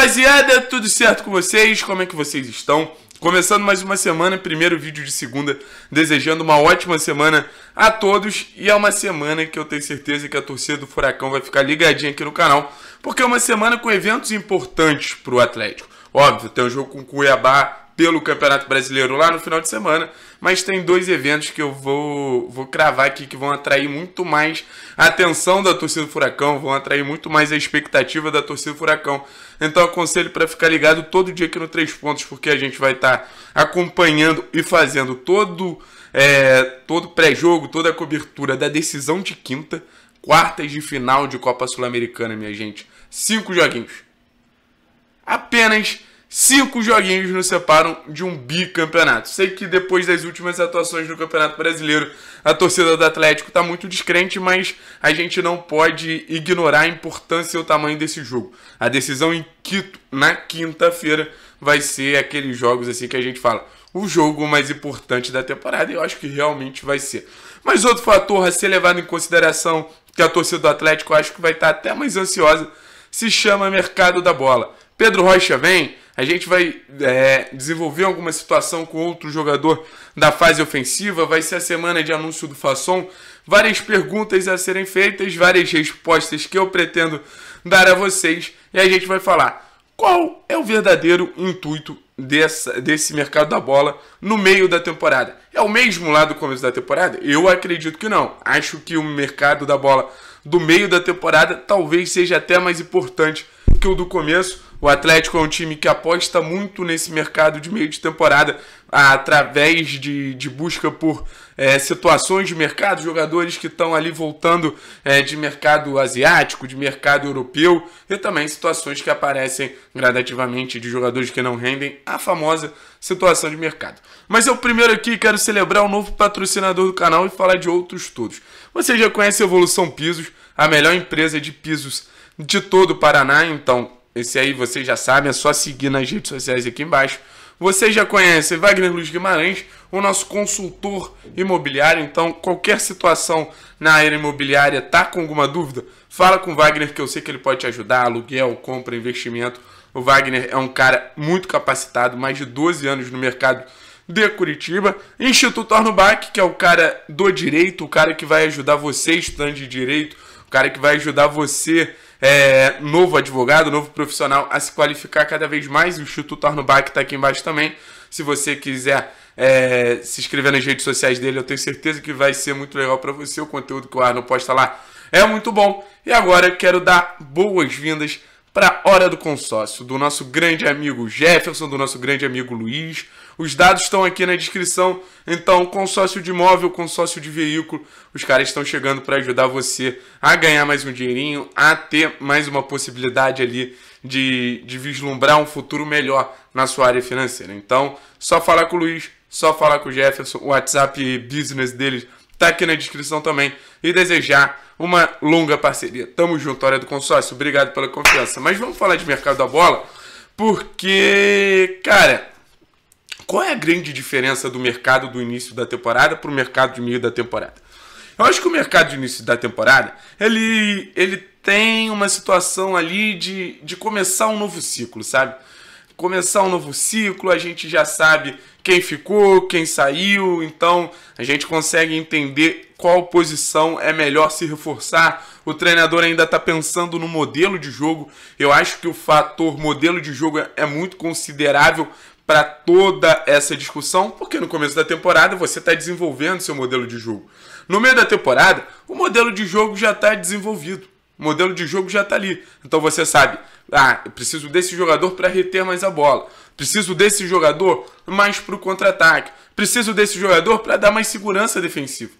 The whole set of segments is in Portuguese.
rapaziada, tudo certo com vocês? Como é que vocês estão? Começando mais uma semana, primeiro vídeo de segunda, desejando uma ótima semana a todos e é uma semana que eu tenho certeza que a torcida do Furacão vai ficar ligadinha aqui no canal, porque é uma semana com eventos importantes para o Atlético. Óbvio, tem o um jogo com Cuiabá pelo Campeonato Brasileiro lá no final de semana, mas tem dois eventos que eu vou, vou cravar aqui que vão atrair muito mais a atenção da torcida do Furacão, vão atrair muito mais a expectativa da torcida do Furacão. Então aconselho para ficar ligado todo dia aqui no Três Pontos, porque a gente vai estar tá acompanhando e fazendo todo é, todo pré-jogo, toda a cobertura da decisão de quinta, quartas de final de Copa Sul-Americana, minha gente. Cinco joguinhos. Apenas Cinco joguinhos nos separam de um bicampeonato. Sei que depois das últimas atuações no Campeonato Brasileiro, a torcida do Atlético está muito descrente, mas a gente não pode ignorar a importância e o tamanho desse jogo. A decisão em Quito, na quinta-feira, vai ser aqueles jogos assim que a gente fala o jogo mais importante da temporada, e eu acho que realmente vai ser. Mas outro fator a ser levado em consideração, que a torcida do Atlético acho que vai estar tá até mais ansiosa, se chama mercado da bola. Pedro Rocha vem, a gente vai é, desenvolver alguma situação com outro jogador da fase ofensiva. Vai ser a semana de anúncio do Fasson. Várias perguntas a serem feitas, várias respostas que eu pretendo dar a vocês. E a gente vai falar qual é o verdadeiro intuito dessa, desse mercado da bola no meio da temporada. É o mesmo lá do começo da temporada? Eu acredito que não. Acho que o mercado da bola do meio da temporada talvez seja até mais importante que o do começo o Atlético é um time que aposta muito nesse mercado de meio de temporada através de, de busca por é, situações de mercado, jogadores que estão ali voltando é, de mercado asiático, de mercado europeu e também situações que aparecem gradativamente de jogadores que não rendem, a famosa situação de mercado. Mas eu primeiro aqui quero celebrar o um novo patrocinador do canal e falar de outros todos. Você já conhece a Evolução Pisos, a melhor empresa de pisos de todo o Paraná, então esse aí vocês já sabem, é só seguir nas redes sociais aqui embaixo. Você já conhece Wagner Luiz Guimarães, o nosso consultor imobiliário. Então, qualquer situação na área imobiliária, tá com alguma dúvida? Fala com o Wagner que eu sei que ele pode te ajudar. Aluguel, compra, investimento. O Wagner é um cara muito capacitado, mais de 12 anos no mercado de Curitiba. Instituto Arnubac, que é o cara do direito, o cara que vai ajudar você, estudante de direito, o cara que vai ajudar você é, novo advogado, novo profissional a se qualificar cada vez mais. O Instituto Arnubach está aqui embaixo também. Se você quiser é, se inscrever nas redes sociais dele, eu tenho certeza que vai ser muito legal para você. O conteúdo que o Arno posta lá é muito bom. E agora quero dar boas-vindas para a Hora do Consórcio, do nosso grande amigo Jefferson, do nosso grande amigo Luiz. Os dados estão aqui na descrição. Então, consórcio de imóvel, consórcio de veículo, os caras estão chegando para ajudar você a ganhar mais um dinheirinho, a ter mais uma possibilidade ali de, de vislumbrar um futuro melhor na sua área financeira. Então, só falar com o Luiz, só falar com o Jefferson, o WhatsApp Business deles tá aqui na descrição também. E desejar uma longa parceria. Tamo junto, Hora do Consórcio. Obrigado pela confiança. Mas vamos falar de mercado da bola, porque, cara, qual é a grande diferença do mercado do início da temporada para o mercado de meio da temporada? Eu acho que o mercado de início da temporada, ele, ele tem uma situação ali de, de começar um novo ciclo, sabe? começar um novo ciclo, a gente já sabe quem ficou, quem saiu, então a gente consegue entender qual posição é melhor se reforçar. O treinador ainda está pensando no modelo de jogo. Eu acho que o fator modelo de jogo é muito considerável para toda essa discussão, porque no começo da temporada você está desenvolvendo seu modelo de jogo. No meio da temporada, o modelo de jogo já está desenvolvido. O modelo de jogo já está ali. Então você sabe, ah, eu preciso desse jogador para reter mais a bola. Preciso desse jogador mais para o contra-ataque. Preciso desse jogador para dar mais segurança defensiva.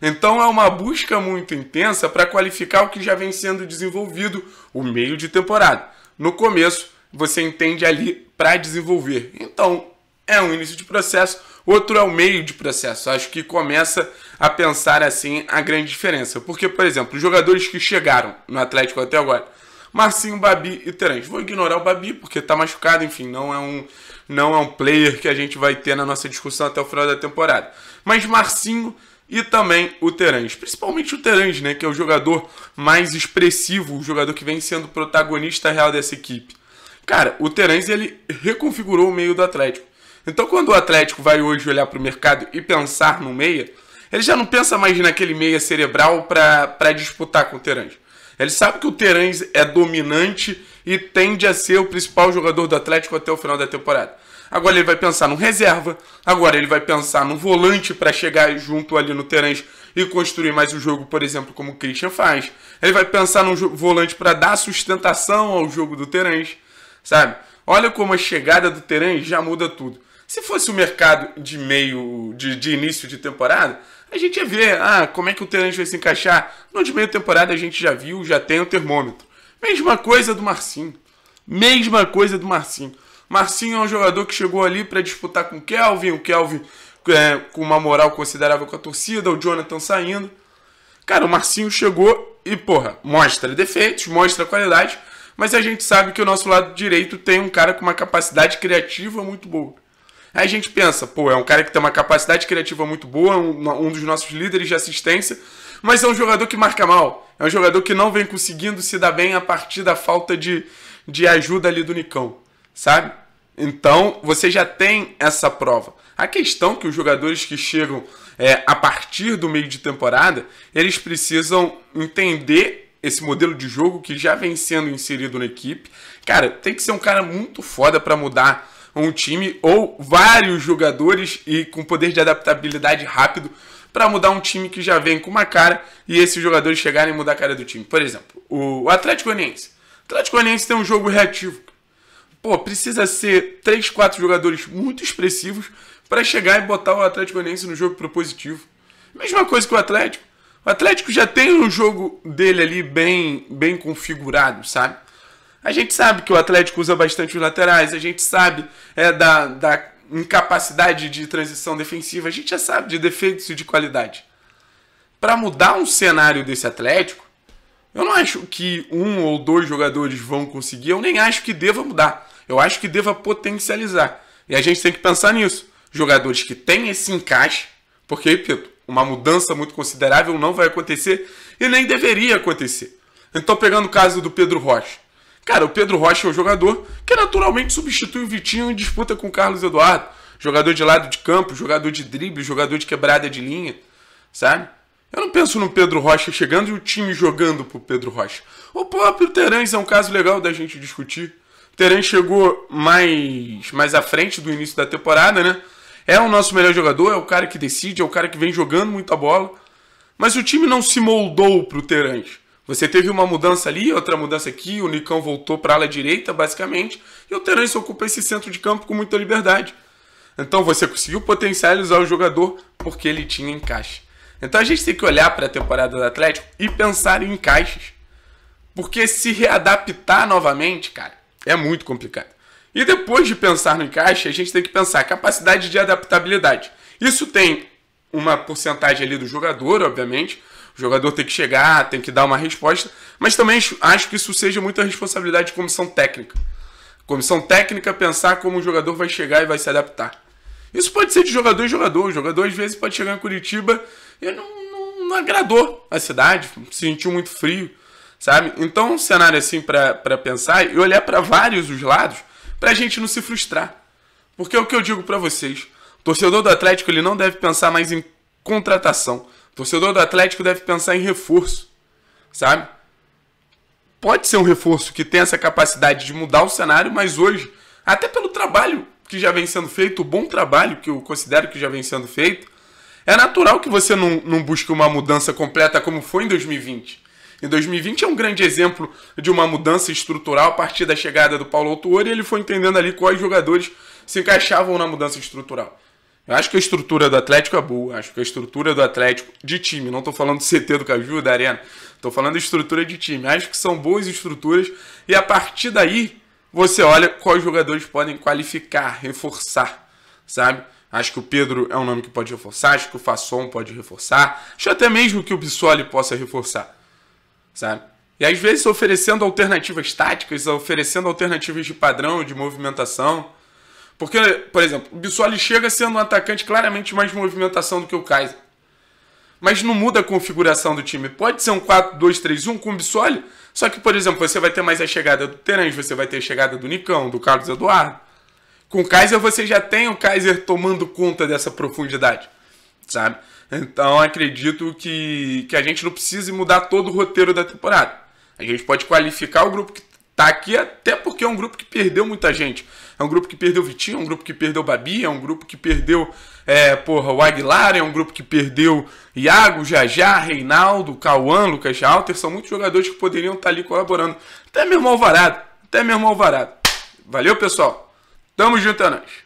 Então é uma busca muito intensa para qualificar o que já vem sendo desenvolvido o meio de temporada. No começo, você entende ali para desenvolver. Então, é um início de processo, outro é o meio de processo. Acho que começa a pensar assim a grande diferença. Porque, por exemplo, os jogadores que chegaram no Atlético até agora, Marcinho, Babi e Terence. Vou ignorar o Babi porque está machucado, enfim, não é um não é um player que a gente vai ter na nossa discussão até o final da temporada. Mas Marcinho e também o Terence, principalmente o Terence, né, que é o jogador mais expressivo, o jogador que vem sendo protagonista real dessa equipe. Cara, o Terence ele reconfigurou o meio do Atlético então, quando o Atlético vai hoje olhar para o mercado e pensar no meia, ele já não pensa mais naquele meia cerebral para disputar com o Terãs. Ele sabe que o Terãs é dominante e tende a ser o principal jogador do Atlético até o final da temporada. Agora ele vai pensar no reserva, agora ele vai pensar no volante para chegar junto ali no Terãs e construir mais o jogo, por exemplo, como o Christian faz. Ele vai pensar no volante para dar sustentação ao jogo do Terãs, sabe? Olha como a chegada do Terãs já muda tudo. Se fosse o mercado de meio, de, de início de temporada, a gente ia ver ah, como é que o Terence vai se encaixar. No de meio temporada a gente já viu, já tem o termômetro. Mesma coisa do Marcinho. Mesma coisa do Marcinho. Marcinho é um jogador que chegou ali para disputar com o Kelvin, o Kelvin é, com uma moral considerável com a torcida, o Jonathan saindo. Cara, o Marcinho chegou e, porra, mostra defeitos, mostra qualidade, mas a gente sabe que o nosso lado direito tem um cara com uma capacidade criativa muito boa. Aí a gente pensa, pô, é um cara que tem uma capacidade criativa muito boa, um, um dos nossos líderes de assistência, mas é um jogador que marca mal. É um jogador que não vem conseguindo se dar bem a partir da falta de, de ajuda ali do Nicão, sabe? Então, você já tem essa prova. A questão que os jogadores que chegam é, a partir do meio de temporada, eles precisam entender esse modelo de jogo que já vem sendo inserido na equipe. Cara, tem que ser um cara muito foda para mudar um time ou vários jogadores e com poder de adaptabilidade rápido para mudar um time que já vem com uma cara e esses jogadores chegarem e mudar a cara do time. Por exemplo, o Atlético Goianiense. Atlético Goianiense tem um jogo reativo. Pô, precisa ser 3, 4 jogadores muito expressivos para chegar e botar o Atlético Goianiense no jogo propositivo. Mesma coisa que o Atlético. O Atlético já tem um jogo dele ali bem, bem configurado, sabe? A gente sabe que o Atlético usa bastante os laterais, a gente sabe é, da, da incapacidade de transição defensiva, a gente já sabe de defeitos e de qualidade. Para mudar um cenário desse Atlético, eu não acho que um ou dois jogadores vão conseguir, eu nem acho que deva mudar. Eu acho que deva potencializar. E a gente tem que pensar nisso. Jogadores que têm esse encaixe, porque, repito, uma mudança muito considerável não vai acontecer e nem deveria acontecer. Então, pegando o caso do Pedro Rocha. Cara, o Pedro Rocha é o jogador que naturalmente substitui o Vitinho em disputa com o Carlos Eduardo. Jogador de lado de campo, jogador de drible, jogador de quebrada de linha, sabe? Eu não penso no Pedro Rocha chegando e o time jogando pro Pedro Rocha. O próprio Terãs é um caso legal da gente discutir. Terãs chegou mais, mais à frente do início da temporada, né? É o nosso melhor jogador, é o cara que decide, é o cara que vem jogando muita bola. Mas o time não se moldou pro Terãs. Você teve uma mudança ali, outra mudança aqui, o Nicão voltou para a ala direita, basicamente, e o Terence ocupa esse centro de campo com muita liberdade. Então você conseguiu potencializar o jogador porque ele tinha encaixe. Então a gente tem que olhar para a temporada do Atlético e pensar em encaixes. Porque se readaptar novamente, cara, é muito complicado. E depois de pensar no encaixe, a gente tem que pensar capacidade de adaptabilidade. Isso tem uma porcentagem ali do jogador, obviamente, o jogador tem que chegar, tem que dar uma resposta. Mas também acho que isso seja muita responsabilidade de comissão técnica. Comissão técnica pensar como o jogador vai chegar e vai se adaptar. Isso pode ser de jogador em jogador. O jogador às vezes pode chegar em Curitiba e não, não, não agradou a cidade, sentiu muito frio, sabe? Então, um cenário assim para pensar e olhar para vários os lados para a gente não se frustrar. Porque é o que eu digo para vocês. O torcedor do Atlético ele não deve pensar mais em contratação torcedor do Atlético deve pensar em reforço, sabe? Pode ser um reforço que tem essa capacidade de mudar o cenário, mas hoje, até pelo trabalho que já vem sendo feito, o bom trabalho que eu considero que já vem sendo feito, é natural que você não, não busque uma mudança completa como foi em 2020. Em 2020 é um grande exemplo de uma mudança estrutural a partir da chegada do Paulo Autuori, ele foi entendendo ali quais jogadores se encaixavam na mudança estrutural. Eu acho que a estrutura do Atlético é boa. Acho que a estrutura do Atlético de time, não estou falando do CT do Caju, da Arena, estou falando de estrutura de time. Acho que são boas estruturas e a partir daí você olha quais jogadores podem qualificar, reforçar, sabe? Acho que o Pedro é um nome que pode reforçar, acho que o Fasson pode reforçar, acho até mesmo que o Bissoli possa reforçar, sabe? E às vezes oferecendo alternativas táticas, oferecendo alternativas de padrão, de movimentação, porque, por exemplo, o Bissoli chega sendo um atacante claramente mais de movimentação do que o Kaiser. Mas não muda a configuração do time. Pode ser um 4-2-3-1 com o Bissoli, só que, por exemplo, você vai ter mais a chegada do Terãs, você vai ter a chegada do Nicão, do Carlos Eduardo. Com o Kaiser você já tem o Kaiser tomando conta dessa profundidade, sabe? Então acredito que, que a gente não precise mudar todo o roteiro da temporada. A gente pode qualificar o grupo que tá aqui até porque é um grupo que perdeu muita gente. É um grupo que perdeu Vitinho, é um grupo que perdeu Babi, é um grupo que perdeu é, porra, o Aguilar, é um grupo que perdeu Iago, Jajá, Reinaldo, Cauã, Lucas Alter. São muitos jogadores que poderiam estar tá ali colaborando. Até mesmo Alvarado. Até mesmo Alvarado. Valeu, pessoal. Tamo junto, é nós.